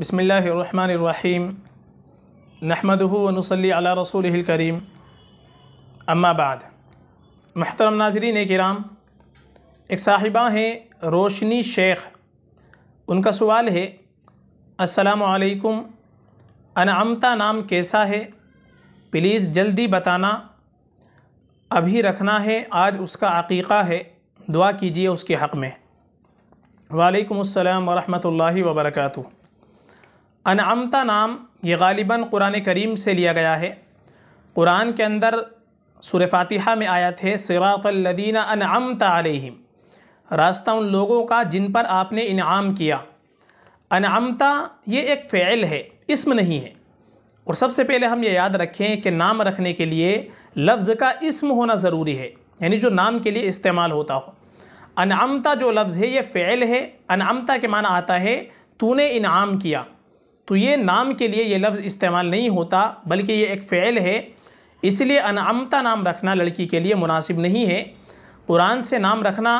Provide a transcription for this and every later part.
बिसमीम नहमदनसली अला रसूल करीम अम्माबाद महतरम नाजरीन कराम एक साहिबा हैं रोशनी शेख उनका सवाल है असलकम अनअमता नाम कैसा है प्लीज़ जल्दी बताना अभी रखना है आज उसका अकीक़ा है दुआ कीजिए उसके हक़ में वालेकुम अस्सलाम वरहमतुल्लाहि वबरकू अनामता नाम ये गालिबा कुरान करीम से लिया गया है कुरान के अंदर सुर फातिहा में आया थे अन अनअमता आलिम रास्ता उन लोगों का जिन पर आपने इनाम किया अनअमता ये एक फ़ैल है इसम नहीं है और सबसे पहले हम ये याद रखें कि नाम रखने के लिए लफ्ज़ का इसम होना ज़रूरी है यानी जो नाम के लिए इस्तेमाल होता हो अनअमता जो लफ्ज़ है ये फ़ैल है आमता के माना आता है तूने इनाम किया तो ये नाम के लिए ये लफ्ज़ इस्तेमाल नहीं होता बल्कि ये एक फ़ैल है इसलिए अनामता नाम रखना लड़की के लिए मुनासिब नहीं है कुरान से नाम रखना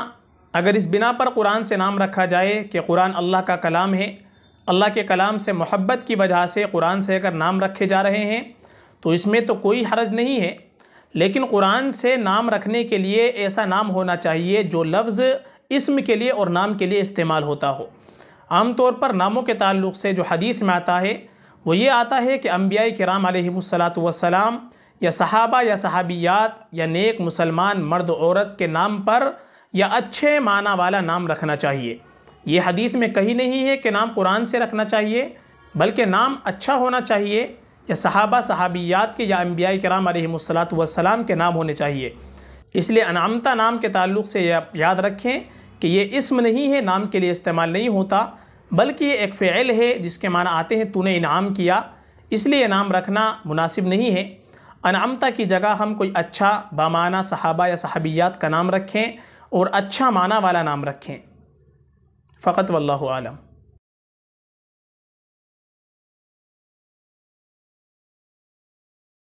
अगर इस बिना पर कुरान से नाम रखा जाए कि कुरान अल्लाह का कलाम है अल्लाह के कलाम से मोहब्बत की वजह से कुरान से अगर नाम रखे जा रहे हैं तो इसमें तो कोई हर्ज नहीं है लेकिन कुरान से नाम रखने के लिए ऐसा नाम होना चाहिए जो लफ्ज़ इसम के लिए और नाम के लिए इस्तेमाल होता हो आमतौर पर नामों के ताल्लुक से जो हदीस में आता है वो ये आता है कि अम्बिया राम आलत वसलाम या सहाबा या सहाबियात या नेक मुसलमान मर्द औरत के नाम पर या अच्छे माना वाला नाम रखना चाहिए ये हदीस में कहीं नहीं है कि नाम कुरान से रखना चाहिए बल्कि नाम अच्छा होना चाहिए या सहाबा सहाबियात के या अम्बिया कराम आलत वसलाम के नाम होने चाहिए इसलिए अनामता नाम के ताल्लुक से याद रखें कि ये इसम नहीं है नाम के लिए इस्तेमाल नहीं होता बल्कि ये एक फ़ैल है जिसके माना आते हैं तूने इनाम किया इसलिए नाम रखना मुनासिब नहीं है अनामता की जगह हम कोई अच्छा बामाना सहाबा या सहाबियात का नाम रखें और अच्छा माना वाला नाम रखें फ़कत वल्लम